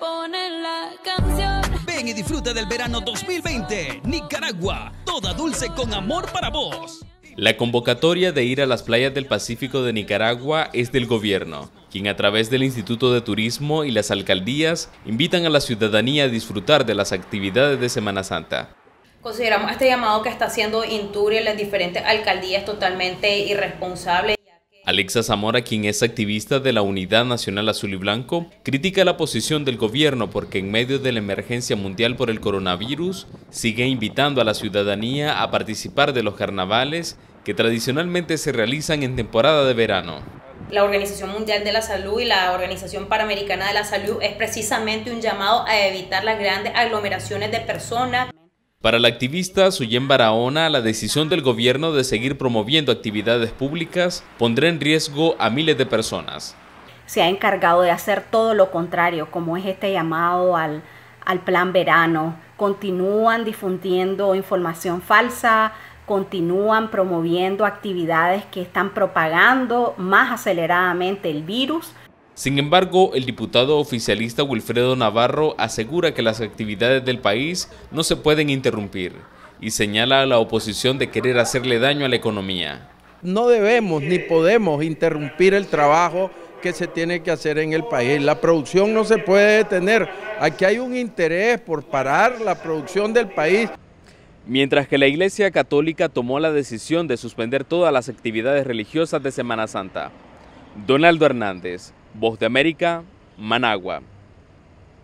ponen la canción. Ven y disfruta del verano 2020. Nicaragua, toda dulce con amor para vos. La convocatoria de ir a las playas del Pacífico de Nicaragua es del gobierno, quien a través del Instituto de Turismo y las alcaldías invitan a la ciudadanía a disfrutar de las actividades de Semana Santa. Consideramos este llamado que está haciendo Intur y las diferentes alcaldías totalmente irresponsable. Alexa Zamora, quien es activista de la Unidad Nacional Azul y Blanco, critica la posición del gobierno porque en medio de la emergencia mundial por el coronavirus sigue invitando a la ciudadanía a participar de los carnavales que tradicionalmente se realizan en temporada de verano. La Organización Mundial de la Salud y la Organización Panamericana de la Salud es precisamente un llamado a evitar las grandes aglomeraciones de personas. Para la activista Suyen Barahona, la decisión del gobierno de seguir promoviendo actividades públicas pondrá en riesgo a miles de personas. Se ha encargado de hacer todo lo contrario, como es este llamado al, al plan verano. Continúan difundiendo información falsa, continúan promoviendo actividades que están propagando más aceleradamente el virus. Sin embargo, el diputado oficialista Wilfredo Navarro asegura que las actividades del país no se pueden interrumpir y señala a la oposición de querer hacerle daño a la economía. No debemos ni podemos interrumpir el trabajo que se tiene que hacer en el país. La producción no se puede detener. Aquí hay un interés por parar la producción del país. Mientras que la Iglesia Católica tomó la decisión de suspender todas las actividades religiosas de Semana Santa. Donaldo Hernández, Voz de América, Managua.